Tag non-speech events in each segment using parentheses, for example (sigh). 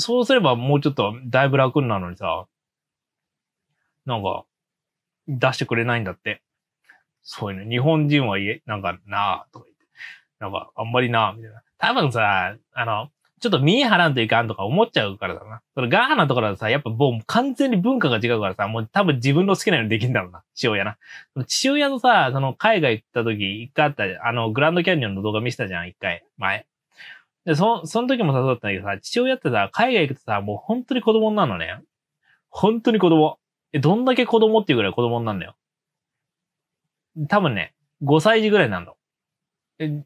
そうすればもうちょっとだいぶ楽なのにさ、なんか、出してくれないんだって。そういうの。日本人はえ、なんかなぁ、とか言って。なんか、あんまりなぁ、みたいな。多分さ、あの、ちょっと見え張らんといかんとか思っちゃうからだな。そのガーナとかだとさ、やっぱもう完全に文化が違うからさ、もう多分自分の好きなようにできるんだろうな、父親な。父親とさ、その海外行った時、一回あった、あの、グランドキャニオンの動画見せたじゃん、一回、前。で、そ、その時も誘ったんだけどさ、父親ってさ、海外行くとさ、もう本当に子供なのね。本当に子供。え、どんだけ子供っていうぐらい子供になるのよ。多分ね、5歳児ぐらいなんの。え、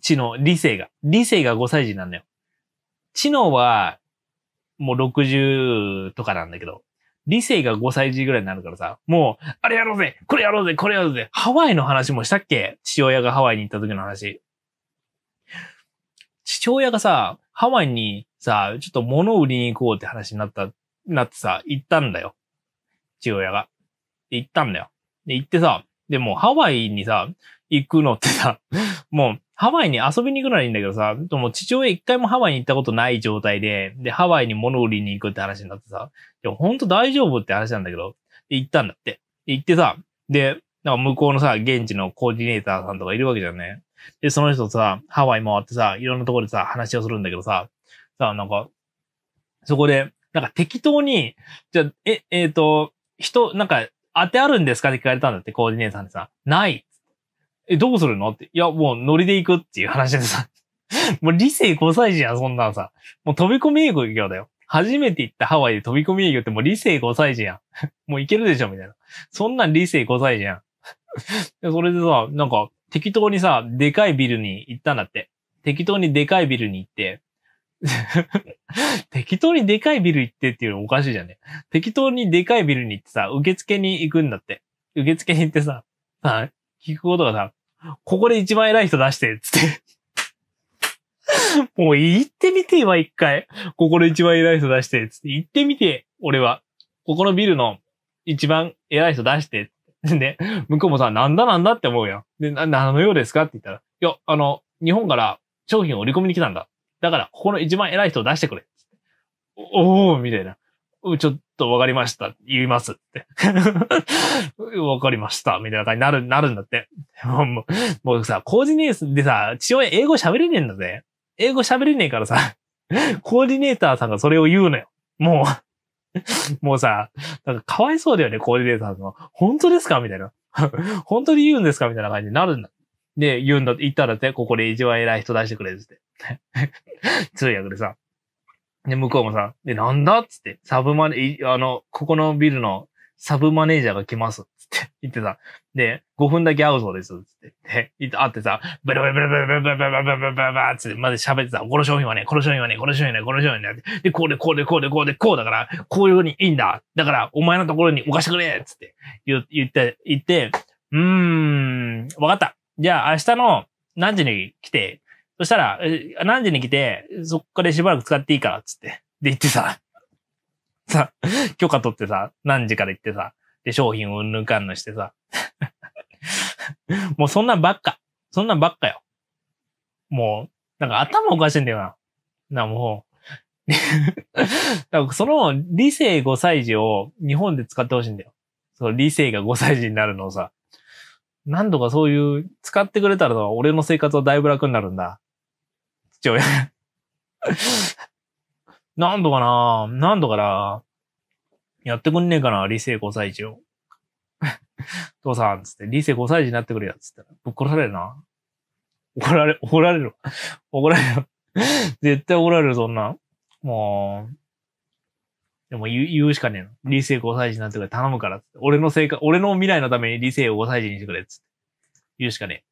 知能、理性が。理性が5歳児なんだよ。知能は、もう60とかなんだけど、理性が5歳児ぐらいになるからさ、もう、あれやろうぜこれやろうぜこれやろうぜハワイの話もしたっけ父親がハワイに行った時の話。父親がさ、ハワイにさ、ちょっと物を売りに行こうって話になった、なってさ、行ったんだよ。父親が。で、行ったんだよ。で、行ってさ、でもハワイにさ、行くのってさ、(laughs) もうハワイに遊びに行くならいいんだけどさ、も父親一回もハワイに行ったことない状態で、で、ハワイに物売りに行くって話になってさ、でもほんと大丈夫って話なんだけど、で、行ったんだって。行ってさ、で、なんか向こうのさ、現地のコーディネーターさんとかいるわけじゃんね。で、その人とさ、ハワイ回ってさ、いろんなところでさ、話をするんだけどさ、さ、なんか、そこで、なんか適当に、じゃえ、えっ、ー、と、人、なんか、当てあるんですかって聞かれたんだって、コーディネーターにさ、ない。え、どうするのって。いや、もうノリで行くっていう話でさ、(laughs) もう理性5歳児やん、そんなんさ。もう飛び込み営業だよ。初めて行ったハワイで飛び込み営業ってもう理性5歳児やん。(laughs) もういけるでしょ、みたいな。そんなん理性5歳児やん。(laughs) それでさ、なんか、適当にさ、でかいビルに行ったんだって。適当にでかいビルに行って、(laughs) 適当にでかいビル行ってっていうのおかしいじゃんね。適当にでかいビルに行ってさ、受付に行くんだって。受付に行ってさ、さ聞くことがさ、ここで一番偉い人出して、つって。(laughs) もう行ってみて今一回。ここで一番偉い人出して、つって。行ってみて、俺は。ここのビルの一番偉い人出して。(laughs) でね、向こうもさ、なんだなんだって思うやん。で、な、何の用ですかって言ったら、いや、あの、日本から商品を売り込みに来たんだ。だから、ここの一番偉い人を出してくれ。おおみたいな。ちょっとわかりました。言いますって。(laughs) わかりました。みたいな感じになる、なるんだって。もうもうさ、コーディネースでさ、父親英語喋れねえんだぜ。英語喋れねえからさ、コーディネーターさんがそれを言うのよ。もう (laughs) もうさ、なんかかわいそうだよね、コーディネーターの。本当ですかみたいな。(laughs) 本当に言うんですかみたいな感じになるんだ。で、言うんだ、って言ったらて、ここで一番偉い人出してくれ、って。(laughs) 通訳でさ。で、向こうもさ、で、なんだっつって、サブマネ、あの、ここのビルのサブマネージャーが来ます。つって (laughs) 言ってさ。で、5分だけ会うそうです。つって。会ってさ、ブルブルブルブルブルブルブルブルブルつってまで喋ってさ、この商品はね、この商品はね、この商品はね、この商品はね。で、こうでこうでこうでこうでこうだから、こういうふうにいいんだ。だから、お前のところに置かしてくれつって言言って、言って、うーん、わかった。じゃあ明日の何時に来て、そしたら、何時に来て、そっからしばらく使っていいから、つって。で、言ってさ、さ、許可取ってさ、何時から行ってさ、で、商品をうんぬんかんぬしてさ。(laughs) もうそんなんばっか。そんなんばっかよ。もう、なんか頭おかしいんだよな。な、もう。だ (laughs) からその理性5歳児を日本で使ってほしいんだよ。その理性が5歳児になるのをさ。何度かそういう、使ってくれたら俺の生活はだいぶ楽になるんだ。父親。何度かな何度かなやってくんねえかな理性5歳児を。(laughs) 父さん、つって、理性5歳児になってくれや、つったら、ぶっ殺されるな。怒られ、怒られる。怒られる。(laughs) 絶対怒られる、そんな。もう、でも言う言うしかねえの。理性5歳児になってくれ、頼むから俺の生活、俺の未来のために理性を5歳児にしてくれ、つって。言うしかねえ。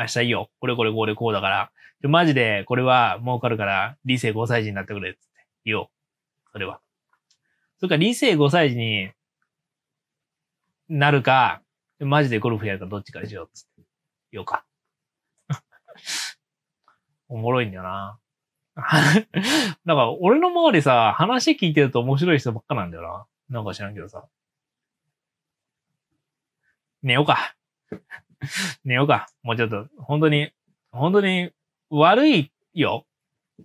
明日いいよ。これこれこれこうだから。マジでこれは儲かるから理性5歳児になってくれ。つって。言おう。それは。それから理性5歳児になるか、マジでゴルフやるかどっちかにしよう。つって。言おうか。(laughs) おもろいんだよな。(laughs) なんか、俺の周りさ、話聞いてると面白い人ばっかなんだよな。なんか知らんけどさ。寝ようか。(laughs) 寝ようか。もうちょっと、本当に、本当に悪いよ。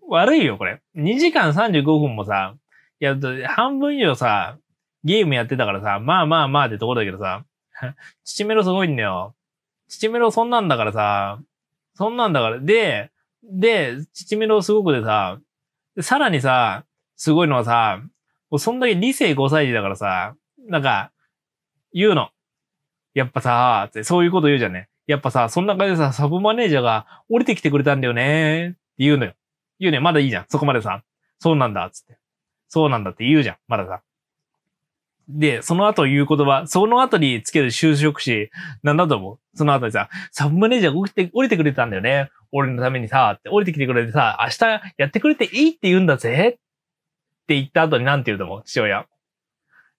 悪いよ、これ。2時間35分もさ、いや、半分以上さ、ゲームやってたからさ、まあまあまあってとこだけどさ、(laughs) 父メロすごいんだよ。父メロそんなんだからさ、そんなんだから、で、で、父メロすごくでさ、さらにさ、すごいのはさ、そんだけ理性5歳児だからさ、なんか、言うの。やっぱさ、ってそういうこと言うじゃんね。やっぱさ、その中でさ、サブマネージャーが降りてきてくれたんだよねって言うのよ。言うね。まだいいじゃん。そこまでさ。そうなんだ、つって。そうなんだって言うじゃん。まださ。で、その後言う言葉、その後につける就職詞、なんだと思うその後にさ、サブマネージャーが降りて、降りてくれたんだよね。俺のためにさ、って降りてきてくれてさ、明日やってくれていいって言うんだぜ。って言った後に何て言うと思う父親。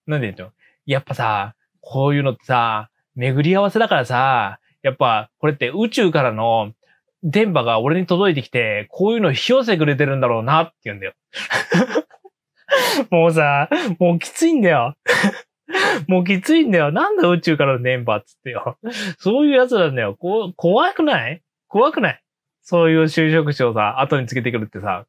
なんで言うのやっぱさ、こういうのってさ、巡り合わせだからさ、やっぱこれって宇宙からの電波が俺に届いてきて、こういうの引き寄せてくれてるんだろうなって言うんだよ。(laughs) もうさ、もうきついんだよ。(laughs) もうきついんだよ。なんだ宇宙からの電波っつってよ。そういうやつなんだよ。こ怖くない怖くないそういう就職者をさ、後につけてくるってさ。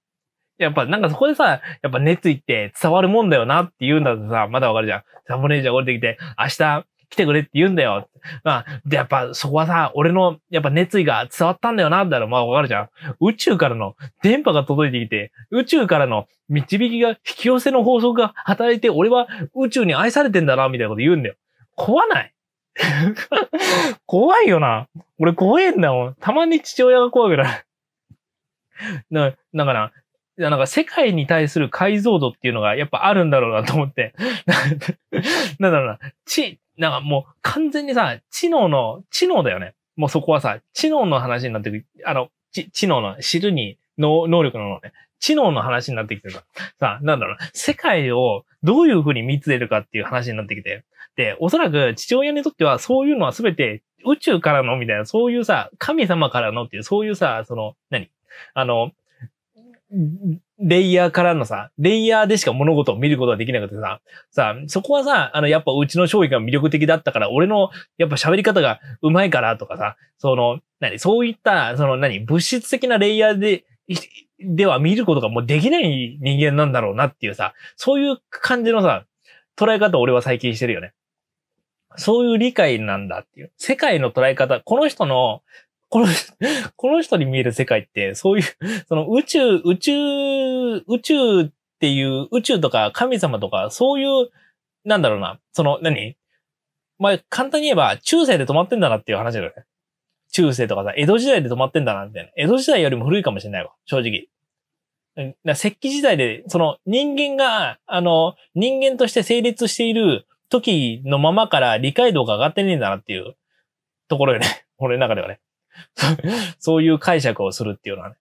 やっぱなんかそこでさ、やっぱ熱意って伝わるもんだよなって言うんだとさ、まだわかるじゃん。サムネージャー降りてきて、明日、来てくれって言うんだよ。まあ、で、やっぱそこはさ、俺のやっぱ熱意が伝わったんだよな、だろ、まあわかるじゃん。宇宙からの電波が届いてきて、宇宙からの導きが、引き寄せの法則が働いて、俺は宇宙に愛されてんだな、みたいなこと言うんだよ。怖ない (laughs) 怖いよな。俺怖えんだもん。たまに父親が怖くなる。な、だから、なんか世界に対する解像度っていうのがやっぱあるんだろうなと思って。(laughs) なんだろうな。ち、なんかもう完全にさ、知能の、知能だよね。もうそこはさ、知能の話になってくる。あの、知知能の、知るに、能力のね、知能の話になってきてさ、さ、なんだろう、世界をどういうふうに見つめるかっていう話になってきて。で、おそらく父親にとってはそういうのは全て宇宙からのみたいな、そういうさ、神様からのっていう、そういうさ、その、何あの、レイヤーからのさ、レイヤーでしか物事を見ることができなくてさ、さ、そこはさ、あの、やっぱうちの商品が魅力的だったから、俺の、やっぱ喋り方がうまいからとかさ、その、何、そういった、その何、物質的なレイヤーで、では見ることがもうできない人間なんだろうなっていうさ、そういう感じのさ、捉え方を俺は最近してるよね。そういう理解なんだっていう。世界の捉え方、この人のこの、この人に見える世界って、そういう、その宇宙、宇宙、宇宙っていう、宇宙とか神様とか、そういう、なんだろうな、その何、まあ、簡単に言えば、中世で止まってんだなっていう話だよね。中世とかさ、江戸時代で止まってんだな、みたいな。江戸時代よりも古いかもしれないわ、正直。石器時代で、その人間が、あの、人間として成立している時のままから理解度が上がってねえんだなっていうところよね。(laughs) 俺の中ではね。そういう解釈をするっていうのはね、